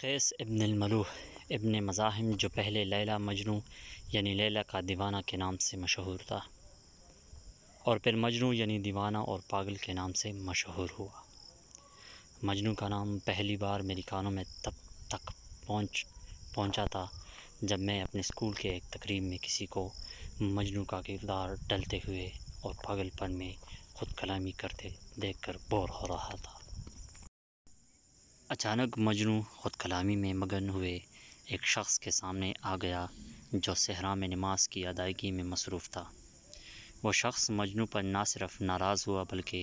कैस इब्न मलूह इब्न मज़ाहिम जो पहले लैला मजनू यानी लैला का दीवाना के नाम से मशहूर था और फिर मजनू यानी दीवाना और पागल के नाम से मशहूर हुआ मजनू का नाम पहली बार मेरी कानों में तब तक पहुंच पहुंचा था जब मैं अपने स्कूल के एक तकरीब में किसी को मजनू का किरदार डलते हुए और पागलपन में खुद कलामी करते देखकर बोर हो रहा था अचानक मजनू ख़ुद कलामी में मगन हुए एक शख्स के सामने आ गया जो सहरा में नमाज की अदायगी में मसरूफ़ था वो शख्स मजनू पर ना सिर्फ नाराज़ हुआ बल्कि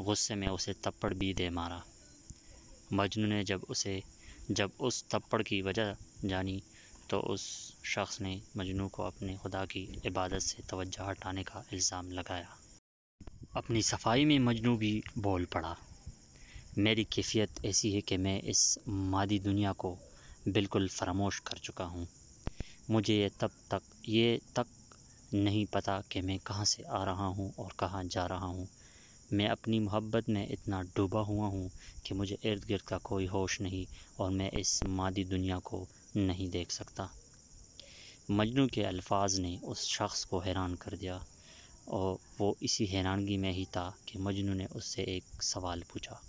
गुस्से में उसे तप्पड़ भी दे मारा मजनू ने जब उसे जब उस तप्पड़ की वजह जानी तो उस शख्स ने मजनू को अपने खुदा की इबादत से तवज्जो हटाने का इल्ज़ाम लगाया अपनी सफाई में मजनू भी बोल पड़ा मेरी कैफियत ऐसी है कि मैं इस मादी दुनिया को बिल्कुल फरामोश कर चुका हूँ मुझे ये तब तक ये तक नहीं पता कि मैं कहाँ से आ रहा हूँ और कहाँ जा रहा हूँ मैं अपनी मोहब्बत में इतना डूबा हुआ हूँ कि मुझे इर्द गिर्द का कोई होश नहीं और मैं इस मादी दुनिया को नहीं देख सकता मजनू के अल्फाज ने उस शख्स को हैरान कर दिया और वो इसी हैरानगी में ही था कि मजनू ने उससे एक सवाल पूछा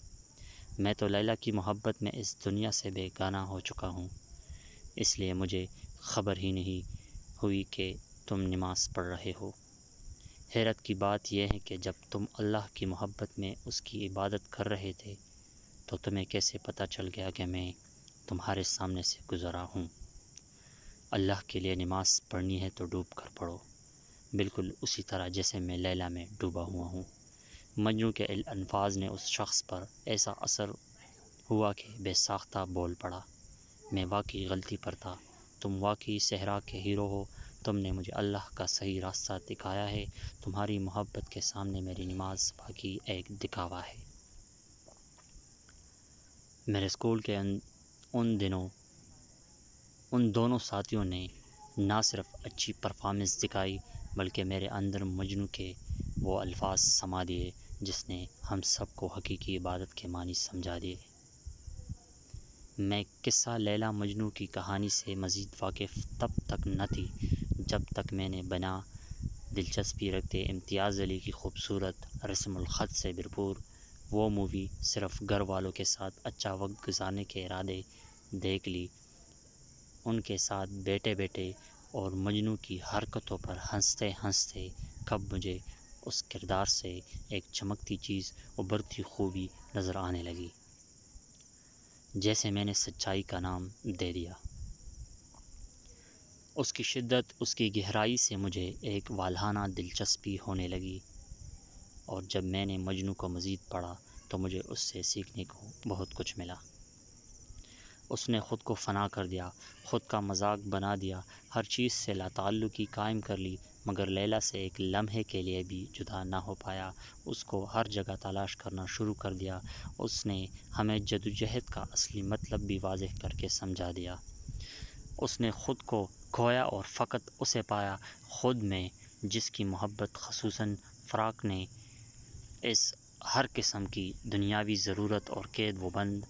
मैं तो लैला की मोहब्बत में इस दुनिया से बेगाना हो चुका हूँ इसलिए मुझे ख़बर ही नहीं हुई कि तुम नमाज़ पढ़ रहे हो हैरत की बात यह है कि जब तुम अल्लाह की मोहब्बत में उसकी इबादत कर रहे थे तो तुम्हें कैसे पता चल गया कि मैं तुम्हारे सामने से गुज़रा हूँ अल्लाह के लिए नमाज़ पढ़नी है तो डूब कर पढ़ो बिल्कुल उसी तरह जैसे मैं लैला में डूबा हुआ हूँ मजनू के अल्फाज ने उस शख्स पर ऐसा असर हुआ कि बेसाख्ता बोल पड़ा मैं वाकई गलती पर था तुम वाकई सहरा के हीरो हो तुमने मुझे अल्लाह का सही रास्ता दिखाया है तुम्हारी मोहब्बत के सामने मेरी नमाज बाकी एक दिखावा है मेरे स्कूल के उन दिनों उन दोनों साथियों ने ना सिर्फ अच्छी परफॉर्मेंस दिखाई बल्कि मेरे अंदर मजनू के वो अल्फाज समा दिए जिसने हम सबको हकीकी इबादत के मानी समझा दिए मैं किस्सा लैला मजनू की कहानी से मज़ीद वाकिफ़ तब तक न थी जब तक मैंने बना दिलचस्पी रखते इम्तियाज़ अली की खूबसूरत रस्मखत से भरपूर वो मूवी सिर्फ घर वालों के साथ अच्छा वक्त गुजारने के इरादे देख ली उनके साथ बैठे बैठे और मजनू की हरकतों पर हंसते हंसते कब मुझे उस किरदार से एक चमकती चीज़ उभरती खूबी नज़र आने लगी जैसे मैंने सच्चाई का नाम दे दिया उसकी शिद्दत उसकी गहराई से मुझे एक वालहाना दिलचस्पी होने लगी और जब मैंने मजनू को मज़ीद पढ़ा तो मुझे उससे सीखने को बहुत कुछ मिला उसने ख़ुद को फना कर दिया ख़ुद का मजाक बना दिया हर चीज़ से लातल्लुकी कायम कर ली मगर लैला से एक लम्हे के लिए भी जुदा ना हो पाया उसको हर जगह तलाश करना शुरू कर दिया उसने हमें जदोजहद का असली मतलब भी वाज करके समझा दिया उसने ख़ुद को खोया और फ़कत उसे पाया ख़ुद में जिसकी मोहब्बत खसूस फ़्राक ने इस हर किस्म की दुनियावी ज़रूरत और कैद व बंद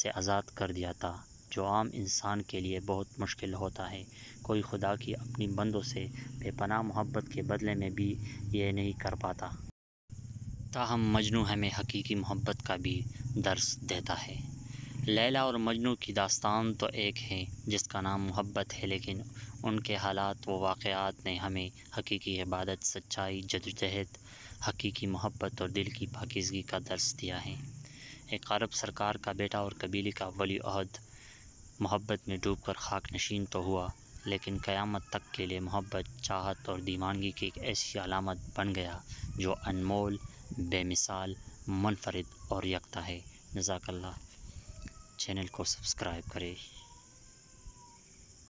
से आज़ाद कर दिया था जो आम इंसान के लिए बहुत मुश्किल होता है कोई खुदा की अपनी बंदों से बेपनाह मोहब्बत के बदले में भी ये नहीं कर पाता ताहम मजनू हमें हकीकी मोहब्बत का भी दर्स देता है लैला और मजनू की दास्तान तो एक है जिसका नाम मोहब्बत है लेकिन उनके हालात व वाक़ात ने हमें हकीकी इबादत सच्चाई जदजहद हकीकी मोहब्बत और दिल की पाकिजगी का दर्स दिया है एक अरब सरकार का बेटा और कबीले का वली अहद मोहब्बत में डूब कर खाक नशीन तो हुआ लेकिन क़यामत तक के लिए मोहब्बत चाहत और दीवानगी की एक ऐसी अलामत बन गया जो अनमोल बेमिसाल मुनफरद और यकता है जजाकल्ला चैनल को सब्सक्राइब करें